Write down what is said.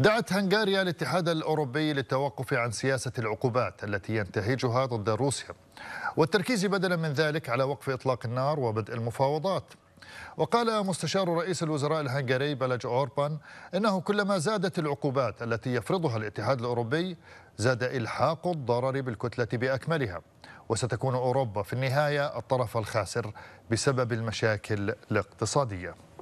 دعت هنغاريا الاتحاد الأوروبي للتوقف عن سياسة العقوبات التي ينتهجها ضد روسيا والتركيز بدلا من ذلك على وقف إطلاق النار وبدء المفاوضات وقال مستشار رئيس الوزراء الهنغاري بلج أوربان إنه كلما زادت العقوبات التي يفرضها الاتحاد الأوروبي زاد إلحاق الضرر بالكتلة بأكملها وستكون أوروبا في النهاية الطرف الخاسر بسبب المشاكل الاقتصادية